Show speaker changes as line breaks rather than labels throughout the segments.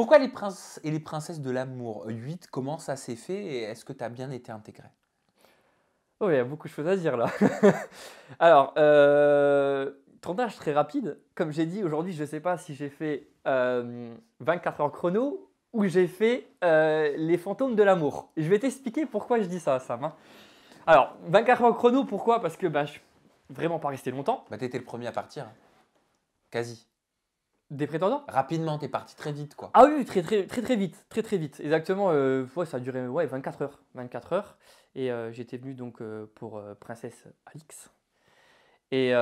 Pourquoi les princes et les princesses de l'amour 8 Comment ça s'est fait et est-ce que tu as bien été intégré Oh, il y a beaucoup de choses à dire là. Alors, euh, tournage très rapide. Comme j'ai dit, aujourd'hui, je ne sais pas si j'ai fait 24 euh, heures chrono ou j'ai fait euh, Les fantômes de l'amour. Je vais t'expliquer pourquoi je dis ça, Sam. Hein. Alors, 24 heures chrono, pourquoi Parce que bah, je suis vraiment pas resté longtemps. Bah, étais le premier à partir. Hein. Quasi. Des prétendants Rapidement, t'es parti très vite quoi. Ah oui, très très très très vite, très très vite. Exactement, euh, ça a duré ouais, 24 heures. 24 heures. Et euh, j'étais venu donc euh, pour Princesse Alix. Et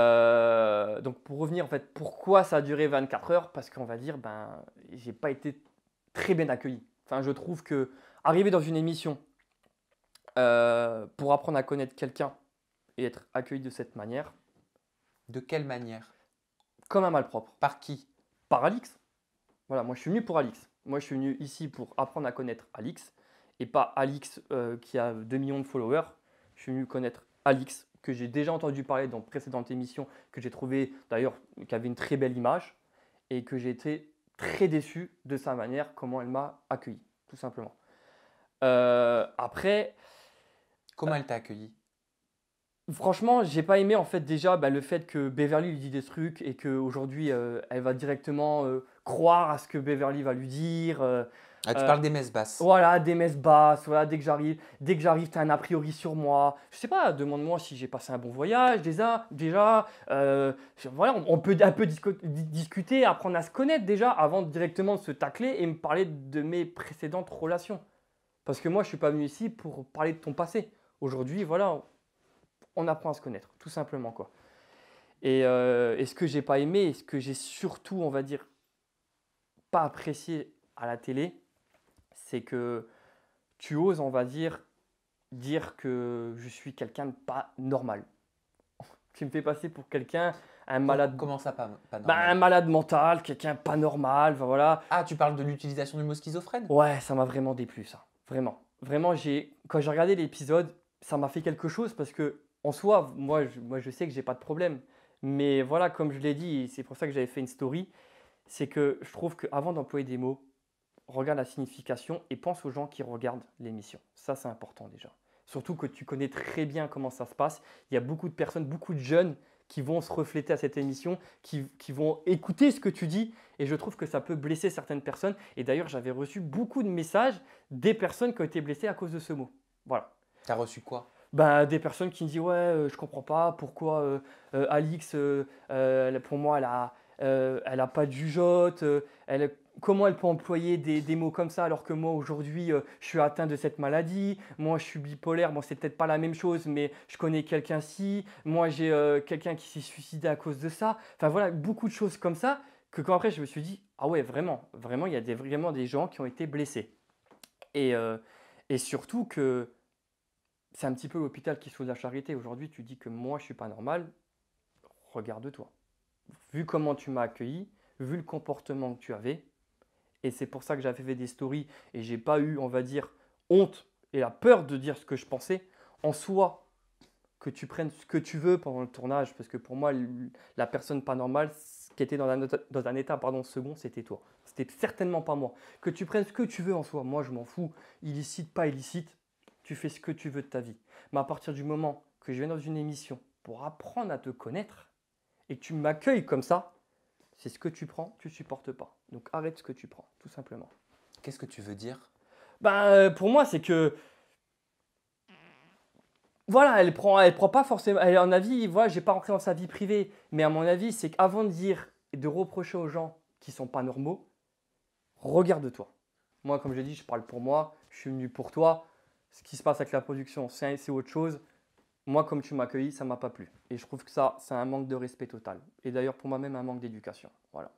donc pour revenir en fait, pourquoi ça a duré 24 heures Parce qu'on va dire, ben, j'ai pas été très bien accueilli. Enfin, je trouve que arriver dans une émission pour apprendre à connaître quelqu'un et être accueilli de cette manière. De quelle manière Comme un malpropre. Par qui par Alix. Voilà, moi je suis venu pour Alix. Moi je suis venu ici pour apprendre à connaître Alix et pas Alix euh, qui a 2 millions de followers. Je suis venu connaître Alix que j'ai déjà entendu parler dans précédentes émissions, que j'ai trouvé d'ailleurs qui avait une très belle image et que j'ai été très déçu de sa manière, comment elle m'a accueilli, tout simplement. Euh, après. Comment euh, elle t'a accueilli Franchement, j'ai pas aimé en fait déjà bah, le fait que Beverly lui dit des trucs et qu'aujourd'hui euh, elle va directement euh, croire à ce que Beverly va lui dire. Euh, ah, tu parles des messes basses. Voilà, des messes basses. Voilà, dès que j'arrive, dès que j'arrive, t'as un a priori sur moi. Je sais pas, demande-moi si j'ai passé un bon voyage déjà. Déjà, voilà, on, peut un peu discuter, apprendre à se connaître déjà avant directement de se tacler et me parler de mes précédentes relations. Parce que moi, je suis pas venu ici pour parler de ton passé. Aujourd'hui, voilà, on apprend à se connaître, tout simplement. quoi. Euh, et, ce que j'ai pas aimé, ce que j'ai surtout, on va dire, pas apprécié à la télé, c'est que tu oses, on va dire, dire que je suis quelqu'un de pas normal. tu me fais passer pour quelqu'un, un malade. Comment ça, pas, normal bah, Un malade mental, quelqu'un pas normal, voilà. Ah, tu parles de l'utilisation du mot schizophrène Ouais, ça m'a vraiment déplu, ça. Vraiment. Vraiment, j'ai quand j'ai regardé l'épisode, ça m'a fait quelque chose parce que en soi, moi je, sais que j'ai pas de problème. Mais voilà, comme je l'ai dit, c'est pour ça que j'avais fait une story, c'est que je trouve qu'avant d'employer des mots, regarde la signification et pense aux gens qui regardent l'émission. Ça, c'est important déjà. Surtout que tu connais très bien comment ça se passe. Il y a beaucoup de personnes, beaucoup de jeunes qui vont se refléter à cette émission, qui, qui vont écouter ce que tu dis. Et je trouve que ça peut blesser certaines personnes. Et d'ailleurs, j'avais reçu beaucoup de messages des personnes qui ont été blessées à cause de ce mot. Voilà. as reçu quoi bah, des personnes qui me disent ouais euh, je comprends pas pourquoi euh, euh, Alix pour moi elle a elle a pas de jugeote elle comment elle peut employer des, des, mots comme ça alors que moi aujourd'hui je suis atteint de cette maladie, moi je suis bipolaire, bon c'est peut-être pas la même chose mais je connais quelqu'un si moi j'ai quelqu'un qui s'est suicidé à cause de ça, enfin voilà beaucoup de choses comme ça que quand après je me suis dit ah ouais vraiment, vraiment il y a des, vraiment des gens qui ont été blessés et, et surtout que c'est un petit peu l'hôpital qui se la charité. Aujourd'hui, tu dis que moi, je suis pas normal. Regarde-toi. Vu comment tu m'as accueilli, vu le comportement que tu avais, et c'est pour ça que j'avais fait des stories et j'ai pas eu, on va dire, honte et la peur de dire ce que je pensais. En soi, que tu prennes ce que tu veux pendant le tournage, parce que pour moi, la personne pas normale qui était dans un, état pardon, second, c'était toi. C'était certainement pas moi. Que tu prennes ce que tu veux en soi, moi je m'en fous, illicite, pas illicite, tu fais ce que tu veux de ta vie. Mais à partir du moment que je viens dans une émission pour apprendre à te connaître et que tu m'accueilles comme ça, c'est ce que tu prends, tu supportes pas. Donc arrête ce que tu prends, tout simplement. Qu'est-ce que tu veux dire Ben euh, pour moi, c'est que voilà, elle prend, elle prend pas forcément. Elle, à mon avis, voilà, j'ai pas rentré dans sa vie privée, mais à mon avis, c'est qu'avant de dire et de reprocher aux gens qui sont pas normaux, regarde-toi. Moi, comme je l'ai dit, je parle pour moi, je suis venu pour toi ce qui se passe avec la production, c'est autre chose. Moi, comme tu m'as accueilli, ça m'a pas plu. Et je trouve que ça, c'est un manque de respect total. Et d'ailleurs, pour moi-même, un manque d'éducation. Voilà.